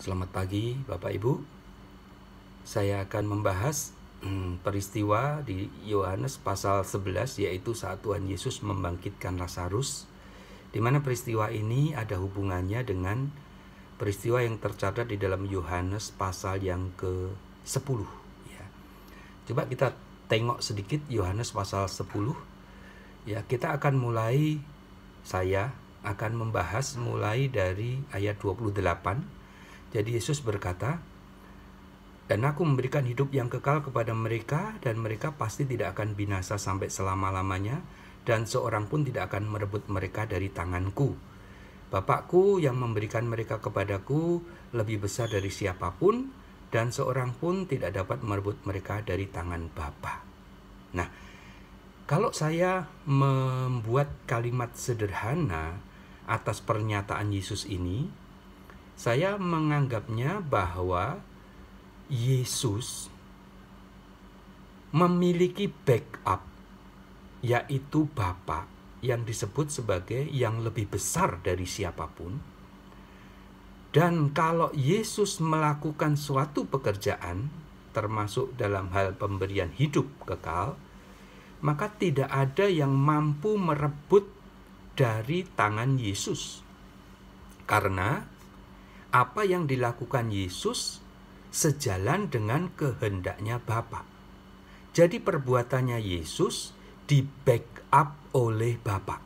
Selamat pagi, Bapak Ibu. Saya akan membahas hmm, peristiwa di Yohanes pasal 11 yaitu saat Tuhan Yesus membangkitkan Lazarus di mana peristiwa ini ada hubungannya dengan peristiwa yang tercatat di dalam Yohanes pasal yang ke-10 ya. Coba kita tengok sedikit Yohanes pasal 10. Ya, kita akan mulai saya akan membahas mulai dari ayat 28 jadi Yesus berkata, "Dan aku memberikan hidup yang kekal kepada mereka dan mereka pasti tidak akan binasa sampai selama-lamanya dan seorang pun tidak akan merebut mereka dari tanganku. Bapakku yang memberikan mereka kepadaku lebih besar dari siapapun dan seorang pun tidak dapat merebut mereka dari tangan Bapa." Nah, kalau saya membuat kalimat sederhana atas pernyataan Yesus ini, saya menganggapnya bahwa Yesus memiliki backup yaitu Bapa yang disebut sebagai yang lebih besar dari siapapun. Dan kalau Yesus melakukan suatu pekerjaan termasuk dalam hal pemberian hidup kekal, maka tidak ada yang mampu merebut dari tangan Yesus. Karena apa yang dilakukan Yesus sejalan dengan kehendaknya Bapa. Jadi perbuatannya Yesus di backup oleh Bapa.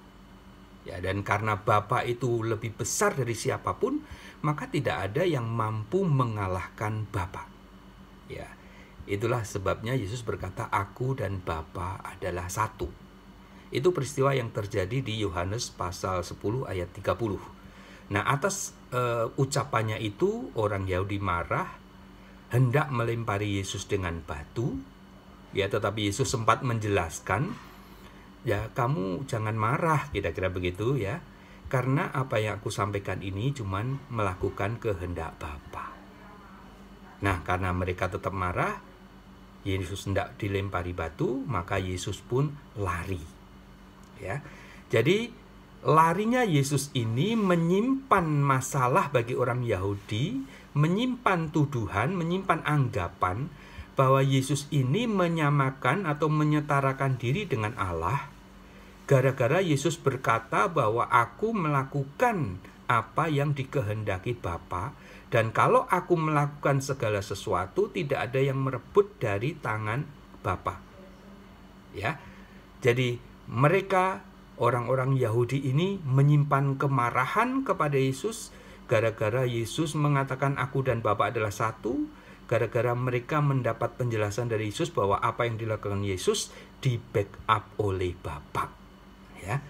Ya, dan karena Bapa itu lebih besar dari siapapun, maka tidak ada yang mampu mengalahkan Bapa. Ya, itulah sebabnya Yesus berkata, "Aku dan Bapa adalah satu." Itu peristiwa yang terjadi di Yohanes pasal 10 ayat 30. Nah, atas uh, ucapannya itu orang Yahudi marah hendak melempari Yesus dengan batu. Ya, tetapi Yesus sempat menjelaskan, "Ya, kamu jangan marah," kira-kira begitu ya. Karena apa yang aku sampaikan ini cuman melakukan kehendak Bapa. Nah, karena mereka tetap marah, Yesus hendak dilempari batu, maka Yesus pun lari. Ya. Jadi Larinya Yesus ini menyimpan masalah bagi orang Yahudi, menyimpan tuduhan, menyimpan anggapan bahwa Yesus ini menyamakan atau menyetarakan diri dengan Allah. Gara-gara Yesus berkata bahwa aku melakukan apa yang dikehendaki Bapa dan kalau aku melakukan segala sesuatu tidak ada yang merebut dari tangan Bapa. Ya. Jadi mereka orang-orang Yahudi ini menyimpan kemarahan kepada Yesus gara-gara Yesus mengatakan aku dan Bapa adalah satu, gara-gara mereka mendapat penjelasan dari Yesus bahwa apa yang dilakukan Yesus di backup oleh Bapa. Ya.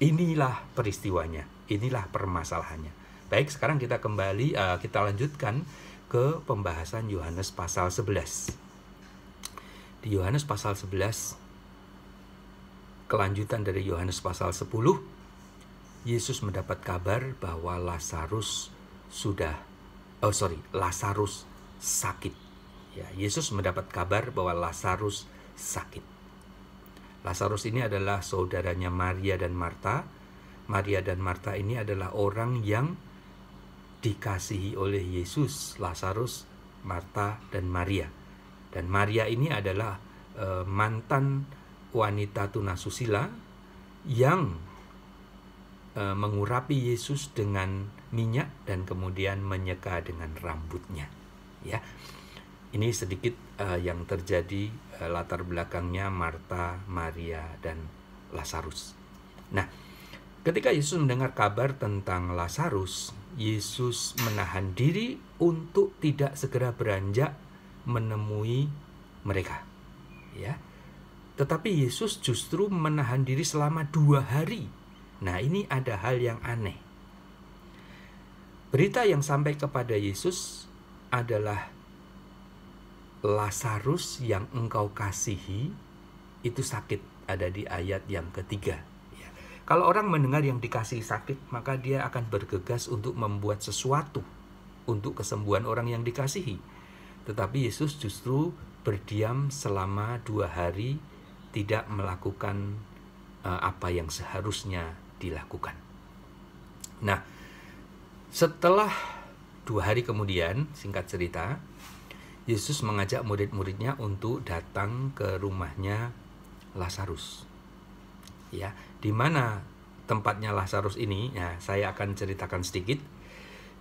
Inilah peristiwanya, inilah permasalahannya. Baik, sekarang kita kembali eh, kita lanjutkan ke pembahasan Yohanes pasal 11. Di Yohanes pasal 11 kelanjutan dari Yohanes pasal 10, Yesus mendapat kabar bahwa Lazarus sudah oh sorry, Lazarus sakit. Ya, Yesus mendapat kabar bahwa Lazarus sakit. Lazarus ini adalah saudaranya Maria dan Marta. Maria dan Marta ini adalah orang yang dikasihi oleh Yesus, Lazarus, Marta, dan Maria. Dan Maria ini adalah eh, mantan wanita tunasusila yang e, mengurapi Yesus dengan minyak dan kemudian menyeka dengan rambutnya ya ini sedikit e, yang terjadi e, latar belakangnya Marta, Maria dan Lazarus. Nah, ketika Yesus mendengar kabar tentang Lazarus, Yesus menahan diri untuk tidak segera beranjak menemui mereka. Ya. Tetapi Yesus justru menahan diri selama dua hari. Nah, ini ada hal yang aneh. Berita yang sampai kepada Yesus adalah Lazarus yang engkau kasihi itu sakit ada di ayat yang ketiga. Ya. Kalau orang mendengar yang dikasihi sakit, maka dia akan bergegas untuk membuat sesuatu untuk kesembuhan orang yang dikasihi. Tetapi Yesus justru berdiam selama dua hari tidak melakukan uh, apa yang seharusnya dilakukan. Nah, setelah dua hari kemudian, singkat cerita, Yesus mengajak murid-muridnya untuk datang ke rumahnya Lazarus. Ya, di mana tempatnya Lazarus ini? Ya, saya akan ceritakan sedikit.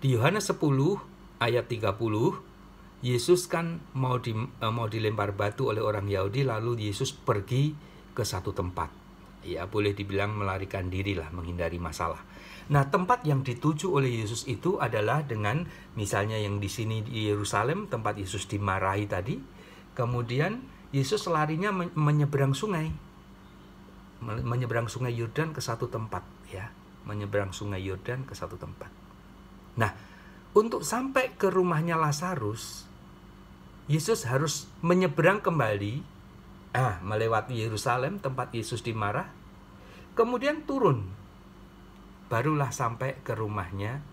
Di Yohanes 10 ayat 30 Yesus kan mau di, eh, mau dilempar batu oleh orang Yahudi lalu Yesus pergi ke satu tempat. Ya boleh dibilang melarikan diri lah menghindari masalah. Nah tempat yang dituju oleh Yesus itu adalah dengan misalnya yang di sini di Yerusalem tempat Yesus dimarahi tadi. Kemudian Yesus larinya menyeberang sungai. Menyeberang sungai Yordan ke satu tempat ya. Menyeberang sungai Yordan ke satu tempat. Nah untuk sampai ke rumahnya Lazarus Yesus harus menyeberang kembali, ah, melewati Yerusalem tempat Yesus dimarah, kemudian turun, barulah sampai ke rumahnya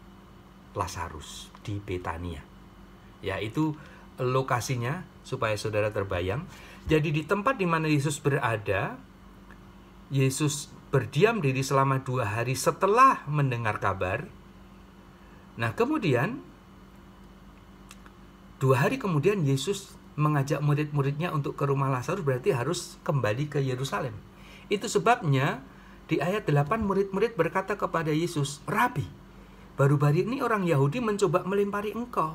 Lazarus di Betania. Yaitu lokasinya supaya saudara terbayang. Jadi di tempat di mana Yesus berada, Yesus berdiam diri selama dua hari setelah mendengar kabar. Nah kemudian Dua hari kemudian Yesus mengajak murid-muridnya untuk ke rumah Lazarus berarti harus kembali ke Yerusalem. Itu sebabnya di ayat 8 murid-murid berkata kepada Yesus, Rabi, baru-baru ini orang Yahudi mencoba melempari engkau.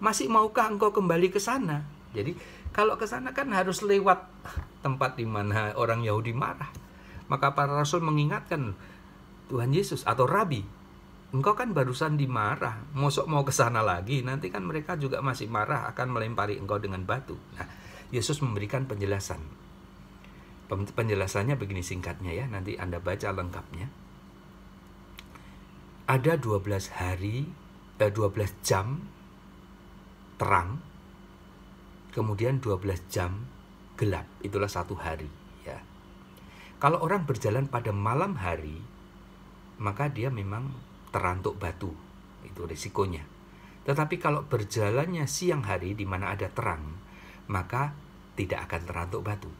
Masih maukah engkau kembali ke sana? Jadi kalau ke sana kan harus lewat tempat di mana orang Yahudi marah. Maka para rasul mengingatkan Tuhan Yesus atau Rabi, engkau kan barusan dimarah, mosok mau ke sana lagi, nanti kan mereka juga masih marah akan melempari engkau dengan batu. Nah, Yesus memberikan penjelasan. Penjelasannya begini singkatnya ya, nanti Anda baca lengkapnya. Ada 12 hari, eh, 12 jam terang, kemudian 12 jam gelap, itulah satu hari. ya Kalau orang berjalan pada malam hari, maka dia memang terantuk batu. Itu risikonya. Tetapi kalau berjalannya siang hari di mana ada terang, maka tidak akan terantuk batu.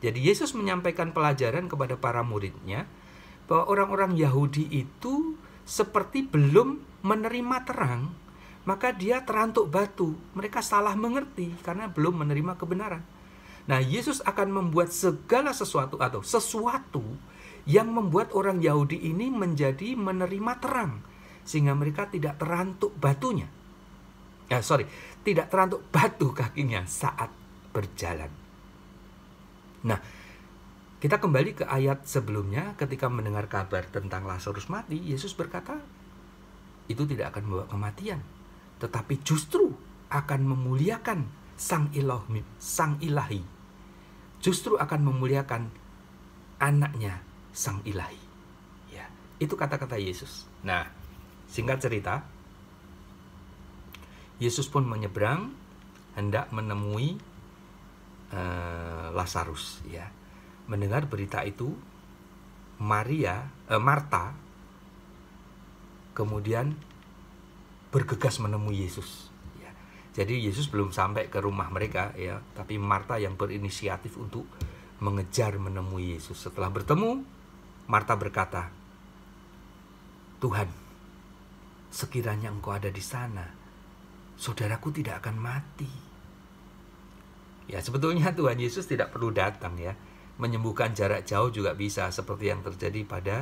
Jadi Yesus menyampaikan pelajaran kepada para muridnya bahwa orang-orang Yahudi itu seperti belum menerima terang, maka dia terantuk batu. Mereka salah mengerti karena belum menerima kebenaran. Nah, Yesus akan membuat segala sesuatu atau sesuatu yang membuat orang Yahudi ini menjadi menerima terang sehingga mereka tidak terantuk batunya. Ya, sorry, tidak terantuk batu kakinya saat berjalan. Nah, kita kembali ke ayat sebelumnya ketika mendengar kabar tentang Lazarus mati, Yesus berkata, itu tidak akan membawa kematian, tetapi justru akan memuliakan Sang Ilahi, Sang Ilahi. Justru akan memuliakan anaknya sang ilahi. Ya, itu kata-kata Yesus. Nah, singkat cerita, Yesus pun menyeberang hendak menemui uh, Lazarus. Ya, mendengar berita itu, Maria, uh, eh, Marta, kemudian bergegas menemui Yesus. Ya. Jadi Yesus belum sampai ke rumah mereka, ya, tapi Marta yang berinisiatif untuk mengejar menemui Yesus. Setelah bertemu, Marta berkata, "Tuhan, sekiranya Engkau ada di sana, saudaraku tidak akan mati." Ya, sebetulnya Tuhan Yesus tidak perlu datang ya. Menyembuhkan jarak jauh juga bisa seperti yang terjadi pada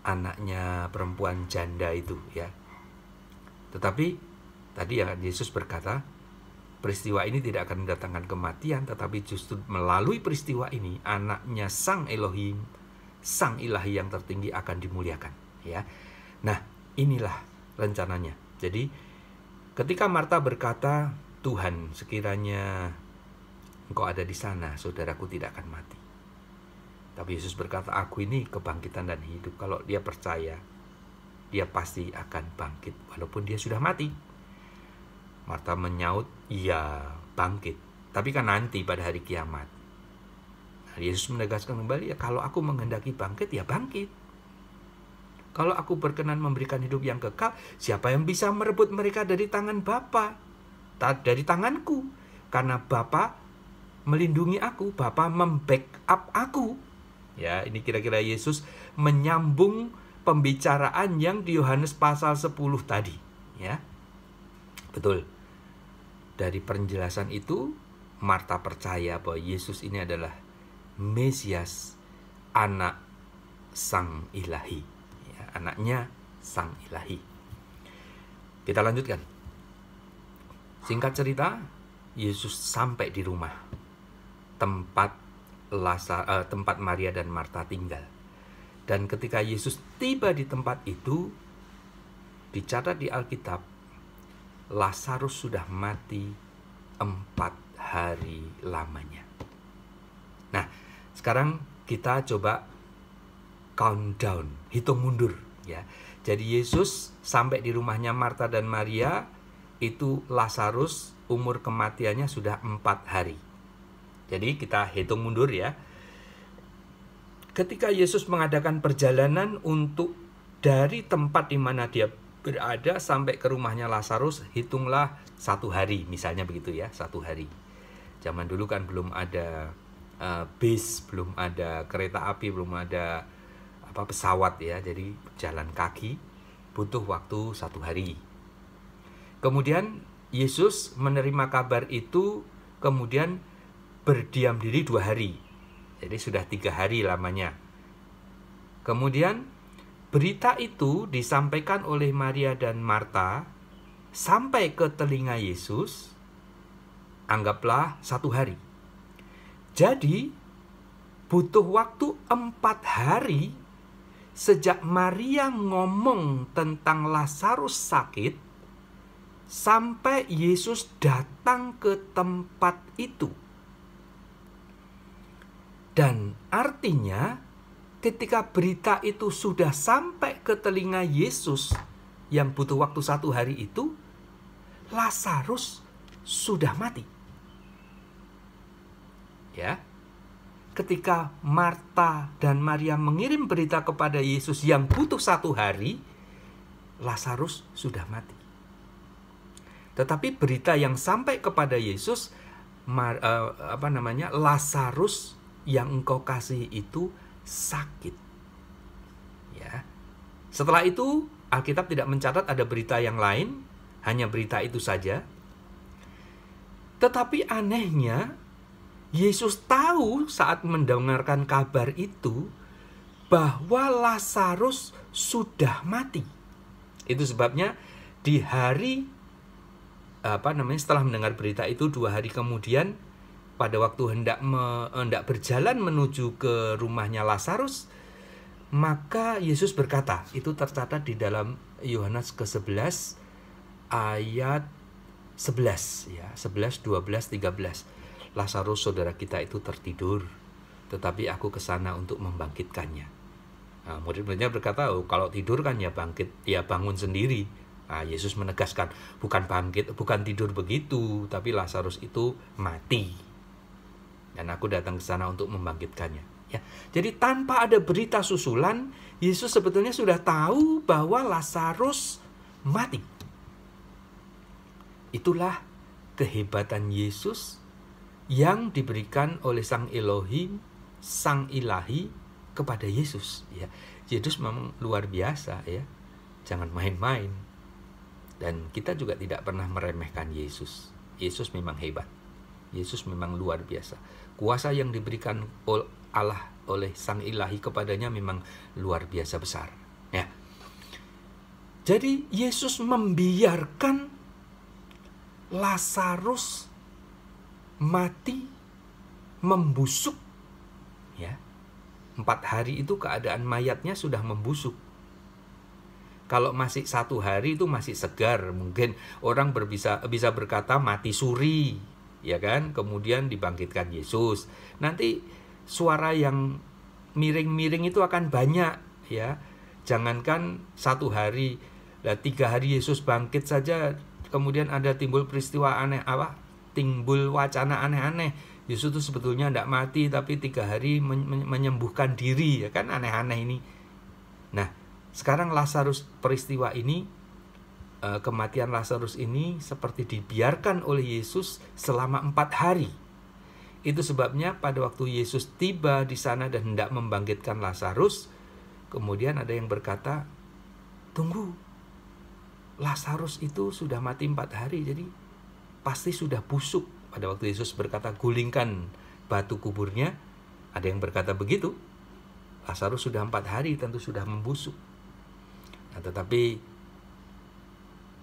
anaknya perempuan janda itu ya. Tetapi tadi ya Yesus berkata, peristiwa ini tidak akan mendatangkan kematian, tetapi justru melalui peristiwa ini anaknya Sang Elohim sang ilahi yang tertinggi akan dimuliakan ya. Nah, inilah rencananya. Jadi ketika Marta berkata, "Tuhan, sekiranya engkau ada di sana, saudaraku tidak akan mati." Tapi Yesus berkata, "Aku ini kebangkitan dan hidup." Kalau dia percaya, dia pasti akan bangkit walaupun dia sudah mati. Marta menyaut, "Iya, bangkit." Tapi kan nanti pada hari kiamat. Yesus menegaskan kembali ya kalau aku menghendaki bangkit ya bangkit. Kalau aku berkenan memberikan hidup yang kekal, siapa yang bisa merebut mereka dari tangan Bapa? Tak Dari tanganku. Karena Bapa melindungi aku, Bapa membackup aku. Ya, ini kira-kira Yesus menyambung pembicaraan yang di Yohanes pasal 10 tadi, ya. Betul. Dari penjelasan itu Marta percaya bahwa Yesus ini adalah Mesias anak sang ilahi ya, anaknya sang ilahi kita lanjutkan singkat cerita Yesus sampai di rumah tempat Lasa, eh, tempat Maria dan Marta tinggal dan ketika Yesus tiba di tempat itu dicatat di Alkitab Lazarus sudah mati empat hari lamanya nah sekarang kita coba countdown, hitung mundur ya. Jadi Yesus sampai di rumahnya Marta dan Maria itu Lazarus umur kematiannya sudah empat hari. Jadi kita hitung mundur ya. Ketika Yesus mengadakan perjalanan untuk dari tempat di mana dia berada sampai ke rumahnya Lazarus, hitunglah satu hari, misalnya begitu ya, satu hari. Zaman dulu kan belum ada uh, bis belum ada kereta api belum ada apa pesawat ya jadi jalan kaki butuh waktu satu hari kemudian Yesus menerima kabar itu kemudian berdiam diri dua hari jadi sudah tiga hari lamanya kemudian berita itu disampaikan oleh Maria dan Marta sampai ke telinga Yesus anggaplah satu hari jadi butuh waktu empat hari sejak Maria ngomong tentang Lazarus sakit sampai Yesus datang ke tempat itu. Dan artinya ketika berita itu sudah sampai ke telinga Yesus yang butuh waktu satu hari itu, Lazarus sudah mati ya. Ketika Marta dan Maria mengirim berita kepada Yesus yang butuh satu hari, Lazarus sudah mati. Tetapi berita yang sampai kepada Yesus Mar, uh, apa namanya Lazarus yang engkau kasih itu sakit. Ya. Setelah itu Alkitab tidak mencatat ada berita yang lain, hanya berita itu saja. Tetapi anehnya Yesus tahu saat mendengarkan kabar itu bahwa Lazarus sudah mati. Itu sebabnya di hari apa namanya setelah mendengar berita itu dua hari kemudian pada waktu hendak me, hendak berjalan menuju ke rumahnya Lazarus maka Yesus berkata itu tercatat di dalam Yohanes ke-11 ayat 11 ya 11 12 13 Lazarus saudara kita itu tertidur, tetapi aku ke sana untuk membangkitkannya. Nah, murid-muridnya berkata, oh, kalau tidur kan ya bangkit, ya bangun sendiri. Nah, Yesus menegaskan, bukan bangkit, bukan tidur begitu, tapi Lazarus itu mati. Dan aku datang ke sana untuk membangkitkannya. Ya, jadi tanpa ada berita susulan, Yesus sebetulnya sudah tahu bahwa Lazarus mati. Itulah kehebatan Yesus yang diberikan oleh Sang Elohim, Sang Ilahi kepada Yesus. Ya, Yesus memang luar biasa ya. Jangan main-main. Dan kita juga tidak pernah meremehkan Yesus. Yesus memang hebat. Yesus memang luar biasa. Kuasa yang diberikan Allah oleh Sang Ilahi kepadanya memang luar biasa besar. Ya. Jadi Yesus membiarkan Lazarus mati membusuk ya empat hari itu keadaan mayatnya sudah membusuk kalau masih satu hari itu masih segar mungkin orang berbisa bisa berkata mati suri ya kan kemudian dibangkitkan Yesus nanti suara yang miring-miring itu akan banyak ya jangankan satu hari lah tiga hari Yesus bangkit saja kemudian ada timbul peristiwa aneh apa timbul wacana aneh-aneh Yesus itu sebetulnya tidak mati tapi tiga hari menyembuhkan diri ya kan aneh-aneh ini nah sekarang Lazarus peristiwa ini eh, kematian Lazarus ini seperti dibiarkan oleh Yesus selama empat hari itu sebabnya pada waktu Yesus tiba di sana dan hendak membangkitkan Lazarus kemudian ada yang berkata tunggu Lazarus itu sudah mati empat hari jadi pasti sudah busuk. Pada waktu Yesus berkata, gulingkan batu kuburnya, ada yang berkata begitu. Lazarus sudah empat hari tentu sudah membusuk. Nah, tetapi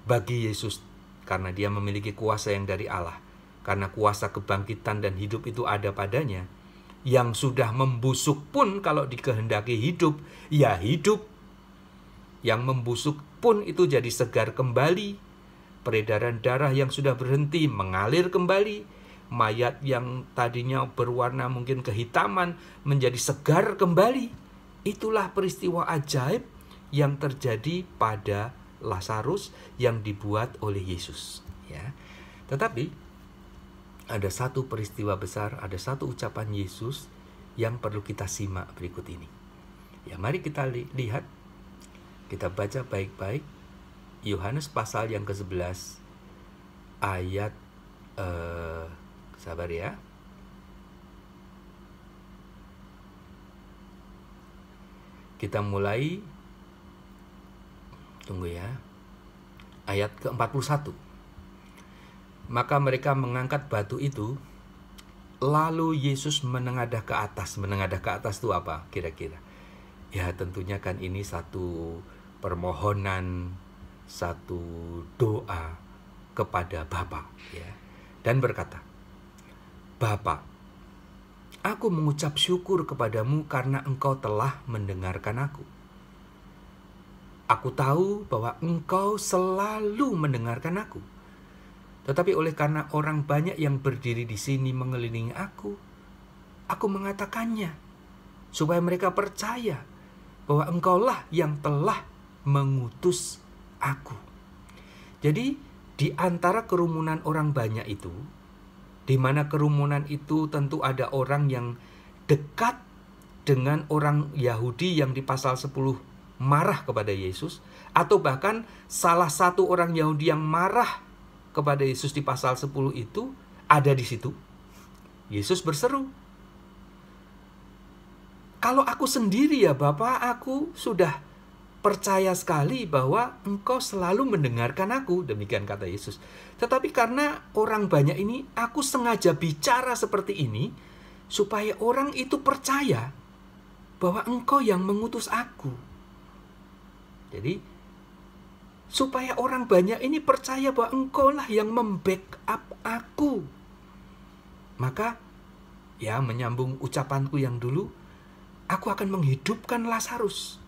bagi Yesus, karena dia memiliki kuasa yang dari Allah, karena kuasa kebangkitan dan hidup itu ada padanya, yang sudah membusuk pun kalau dikehendaki hidup, ya hidup. Yang membusuk pun itu jadi segar kembali peredaran darah yang sudah berhenti mengalir kembali, mayat yang tadinya berwarna mungkin kehitaman menjadi segar kembali. Itulah peristiwa ajaib yang terjadi pada Lazarus yang dibuat oleh Yesus, ya. Tetapi ada satu peristiwa besar, ada satu ucapan Yesus yang perlu kita simak berikut ini. Ya, mari kita lihat kita baca baik-baik Yohanes pasal yang ke-11 ayat eh, sabar ya. Kita mulai tunggu ya. Ayat ke-41. Maka mereka mengangkat batu itu lalu Yesus menengadah ke atas. Menengadah ke atas itu apa kira-kira? Ya tentunya kan ini satu permohonan satu doa kepada Bapa ya dan berkata Bapa aku mengucap syukur kepadamu karena engkau telah mendengarkan aku Aku tahu bahwa engkau selalu mendengarkan aku. Tetapi oleh karena orang banyak yang berdiri di sini mengelilingi aku, aku mengatakannya supaya mereka percaya bahwa engkaulah yang telah mengutus aku. Jadi di antara kerumunan orang banyak itu, di mana kerumunan itu tentu ada orang yang dekat dengan orang Yahudi yang di pasal 10 marah kepada Yesus atau bahkan salah satu orang Yahudi yang marah kepada Yesus di pasal 10 itu ada di situ. Yesus berseru, "Kalau aku sendiri ya Bapak, aku sudah percaya sekali bahwa engkau selalu mendengarkan aku, demikian kata Yesus. Tetapi karena orang banyak ini, aku sengaja bicara seperti ini supaya orang itu percaya bahwa engkau yang mengutus aku. Jadi supaya orang banyak ini percaya bahwa engkau lah yang membackup aku. Maka ya menyambung ucapanku yang dulu, aku akan menghidupkan Lazarus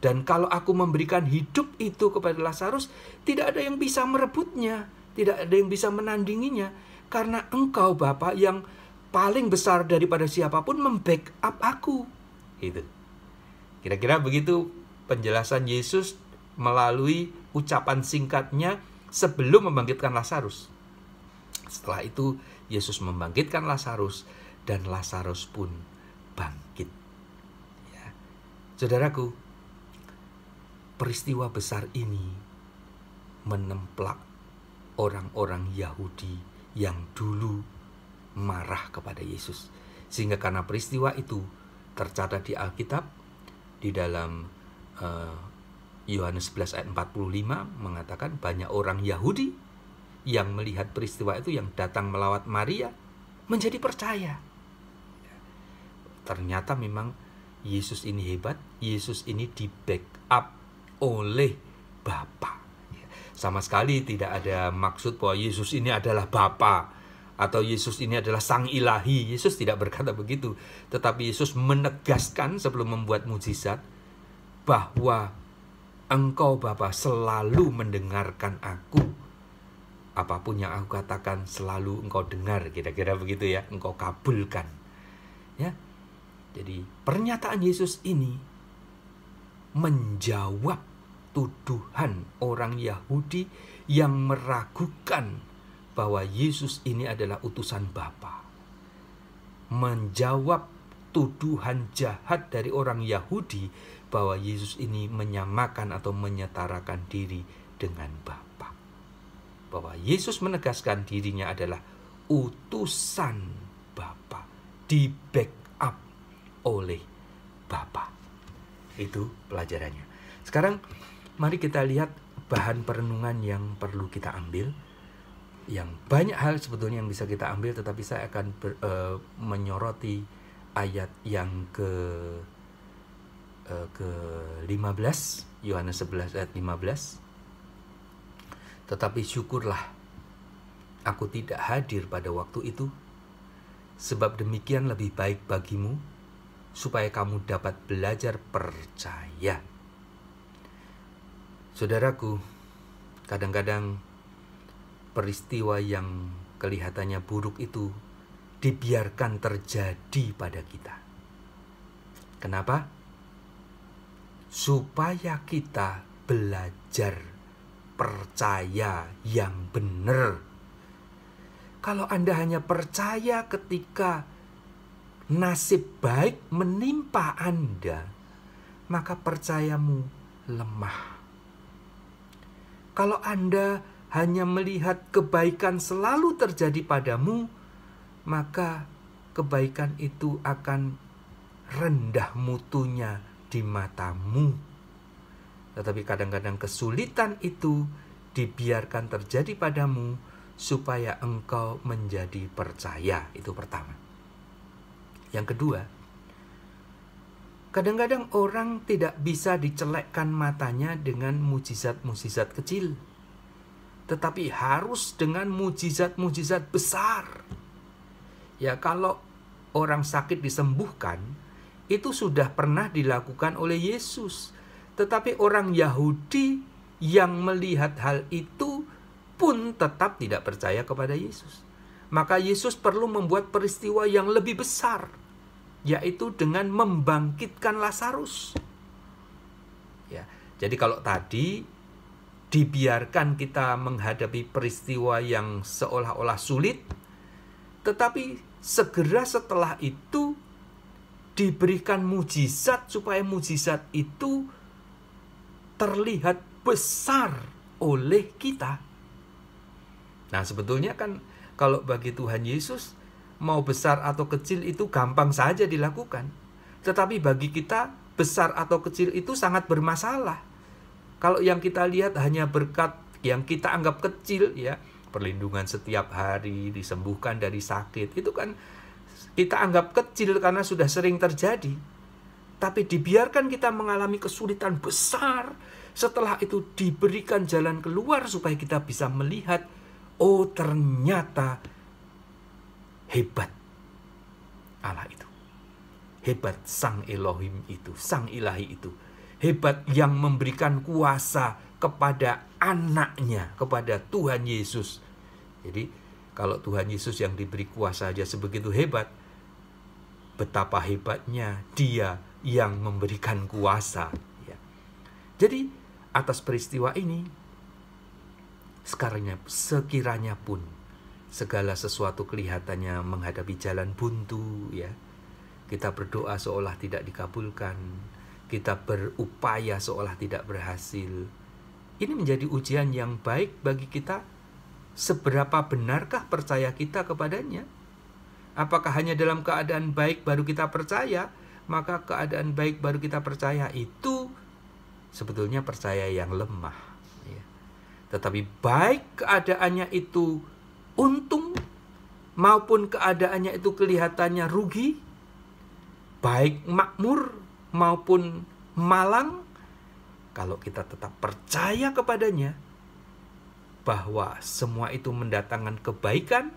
dan kalau aku memberikan hidup itu kepada Lazarus, tidak ada yang bisa merebutnya, tidak ada yang bisa menandinginya. Karena engkau Bapa yang paling besar daripada siapapun membackup aku. Gitu. Kira-kira begitu penjelasan Yesus melalui ucapan singkatnya sebelum membangkitkan Lazarus. Setelah itu Yesus membangkitkan Lazarus dan Lazarus pun bangkit. Ya. Saudaraku, peristiwa besar ini menemplak orang-orang Yahudi yang dulu marah kepada Yesus. Sehingga karena peristiwa itu tercatat di Alkitab di dalam eh, Yohanes uh, 11 ayat 45 mengatakan banyak orang Yahudi yang melihat peristiwa itu yang datang melawat Maria menjadi percaya. Ternyata memang Yesus ini hebat, Yesus ini di backup oleh Bapa. Sama sekali tidak ada maksud bahwa Yesus ini adalah Bapa atau Yesus ini adalah Sang Ilahi. Yesus tidak berkata begitu, tetapi Yesus menegaskan sebelum membuat mujizat bahwa engkau Bapa selalu mendengarkan aku. Apapun yang aku katakan selalu engkau dengar, kira-kira begitu ya, engkau kabulkan. Ya. Jadi pernyataan Yesus ini menjawab tuduhan orang Yahudi yang meragukan bahwa Yesus ini adalah utusan Bapa. Menjawab tuduhan jahat dari orang Yahudi bahwa Yesus ini menyamakan atau menyetarakan diri dengan Bapa. Bahwa Yesus menegaskan dirinya adalah utusan Bapa, di backup oleh Bapa. Itu pelajarannya. Sekarang mari kita lihat bahan perenungan yang perlu kita ambil. Yang banyak hal sebetulnya yang bisa kita ambil, tetapi saya akan ber, uh, menyoroti ayat yang ke uh, ke 15 Yohanes 11 ayat 15. Tetapi syukurlah aku tidak hadir pada waktu itu sebab demikian lebih baik bagimu, supaya kamu dapat belajar percaya Saudaraku, kadang-kadang peristiwa yang kelihatannya buruk itu dibiarkan terjadi pada kita. Kenapa? Supaya kita belajar percaya yang benar. Kalau Anda hanya percaya ketika nasib baik menimpa Anda, maka percayamu lemah kalau Anda hanya melihat kebaikan selalu terjadi padamu, maka kebaikan itu akan rendah mutunya di matamu. Tetapi kadang-kadang kesulitan itu dibiarkan terjadi padamu supaya engkau menjadi percaya. Itu pertama. Yang kedua, Kadang-kadang orang tidak bisa dicelekkan matanya dengan mujizat-mujizat kecil, tetapi harus dengan mujizat-mujizat besar. Ya, kalau orang sakit disembuhkan, itu sudah pernah dilakukan oleh Yesus. Tetapi orang Yahudi yang melihat hal itu pun tetap tidak percaya kepada Yesus. Maka Yesus perlu membuat peristiwa yang lebih besar yaitu dengan membangkitkan Lazarus. Ya, jadi kalau tadi dibiarkan kita menghadapi peristiwa yang seolah-olah sulit, tetapi segera setelah itu diberikan mujizat supaya mujizat itu terlihat besar oleh kita. Nah, sebetulnya kan kalau bagi Tuhan Yesus mau besar atau kecil itu gampang saja dilakukan. Tetapi bagi kita besar atau kecil itu sangat bermasalah. Kalau yang kita lihat hanya berkat yang kita anggap kecil ya, perlindungan setiap hari, disembuhkan dari sakit, itu kan kita anggap kecil karena sudah sering terjadi. Tapi dibiarkan kita mengalami kesulitan besar, setelah itu diberikan jalan keluar supaya kita bisa melihat, oh ternyata Hebat Allah itu. Hebat Sang Elohim itu, Sang Ilahi itu. Hebat yang memberikan kuasa kepada anaknya, kepada Tuhan Yesus. Jadi kalau Tuhan Yesus yang diberi kuasa aja sebegitu hebat, betapa hebatnya dia yang memberikan kuasa. Ya. Jadi atas peristiwa ini, sekarangnya sekiranya pun segala sesuatu kelihatannya menghadapi jalan buntu ya. Kita berdoa seolah tidak dikabulkan, kita berupaya seolah tidak berhasil. Ini menjadi ujian yang baik bagi kita. Seberapa benarkah percaya kita kepadanya? Apakah hanya dalam keadaan baik baru kita percaya? Maka keadaan baik baru kita percaya itu sebetulnya percaya yang lemah. Ya. Tetapi baik keadaannya itu untung maupun keadaannya itu kelihatannya rugi, baik makmur maupun malang, kalau kita tetap percaya kepadanya bahwa semua itu mendatangkan kebaikan,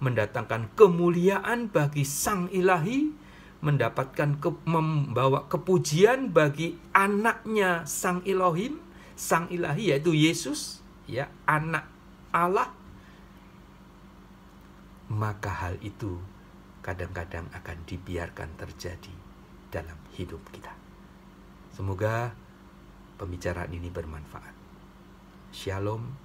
mendatangkan kemuliaan bagi Sang Ilahi, mendapatkan ke, membawa kepujian bagi anaknya Sang Elohim, Sang Ilahi yaitu Yesus, ya, anak Allah maka hal itu kadang-kadang akan dibiarkan terjadi dalam hidup kita. Semoga pembicaraan ini bermanfaat. Shalom.